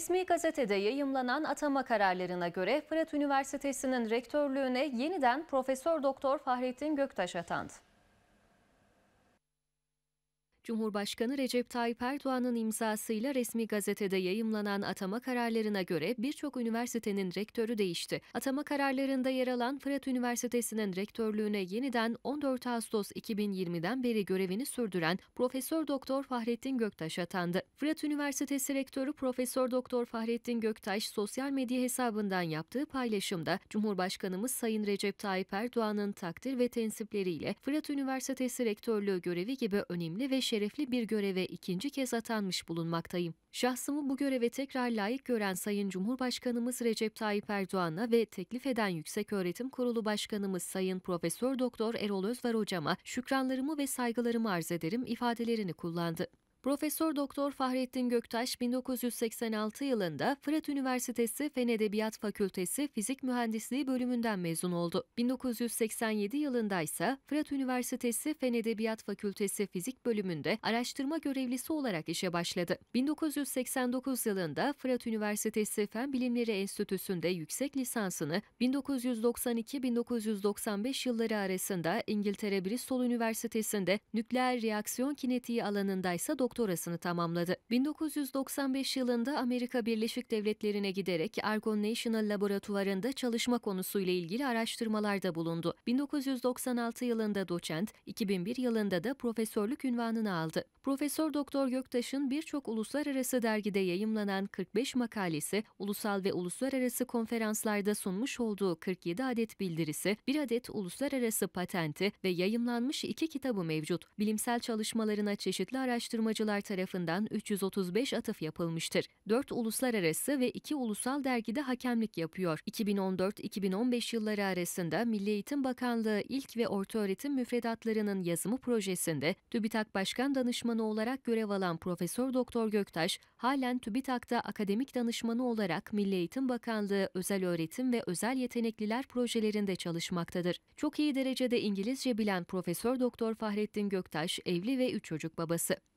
Resmi gazetede yayımlanan atama kararlarına göre Fırat Üniversitesi'nin rektörlüğüne yeniden Profesör Doktor Fahrettin Göktaş atandı. Cumhurbaşkanı Recep Tayyip Erdoğan'ın imzasıyla resmi gazetede yayımlanan atama kararlarına göre birçok üniversitenin rektörü değişti. Atama kararlarında yer alan Fırat Üniversitesi'nin rektörlüğüne yeniden 14 Ağustos 2020'den beri görevini sürdüren Profesör Doktor Fahrettin Göktaş atandı. Fırat Üniversitesi rektörü Profesör Doktor Fahrettin Göktaş sosyal medya hesabından yaptığı paylaşımda Cumhurbaşkanımız Sayın Recep Tayyip Erdoğan'ın takdir ve tensipleriyle Fırat Üniversitesi rektörlüğü görevi gibi önemli ve şerefli şerefli bir göreve ikinci kez atanmış bulunmaktayım. Şahsımı bu göreve tekrar layık gören Sayın Cumhurbaşkanımız Recep Tayyip Erdoğan'a ve teklif eden Yükseköğretim Kurulu Başkanımız Sayın Profesör Doktor Erol Özvar Hocama şükranlarımı ve saygılarımı arz ederim ifadelerini kullandı. Profesör Doktor Fahrettin Göktaş 1986 yılında Fırat Üniversitesi Fen Edebiyat Fakültesi Fizik Mühendisliği bölümünden mezun oldu. 1987 yılında ise Fırat Üniversitesi Fen Edebiyat Fakültesi Fizik bölümünde araştırma görevlisi olarak işe başladı. 1989 yılında Fırat Üniversitesi Fen Bilimleri Enstitüsü'nde yüksek lisansını 1992-1995 yılları arasında İngiltere Bristol Üniversitesi'nde nükleer reaksiyon kinetiği alanında ise doktorasını tamamladı. 1995 yılında Amerika Birleşik Devletleri'ne giderek Argonne National Laboratuvarı'nda çalışma konusuyla ilgili araştırmalarda bulundu. 1996 yılında doçent, 2001 yılında da profesörlük ünvanını aldı. Profesör Doktor Göktaş'ın birçok uluslararası dergide yayımlanan 45 makalesi, ulusal ve uluslararası konferanslarda sunmuş olduğu 47 adet bildirisi, bir adet uluslararası patenti ve yayımlanmış iki kitabı mevcut. Bilimsel çalışmalarına çeşitli araştırmacı yayıncılar tarafından 335 atıf yapılmıştır. 4 uluslararası ve 2 ulusal dergide hakemlik yapıyor. 2014-2015 yılları arasında Milli Eğitim Bakanlığı ilk ve orta öğretim müfredatlarının yazımı projesinde TÜBİTAK Başkan Danışmanı olarak görev alan Profesör Doktor Göktaş, halen TÜBİTAK'ta akademik danışmanı olarak Milli Eğitim Bakanlığı Özel Öğretim ve Özel Yetenekliler projelerinde çalışmaktadır. Çok iyi derecede İngilizce bilen Profesör Doktor Fahrettin Göktaş evli ve üç çocuk babası.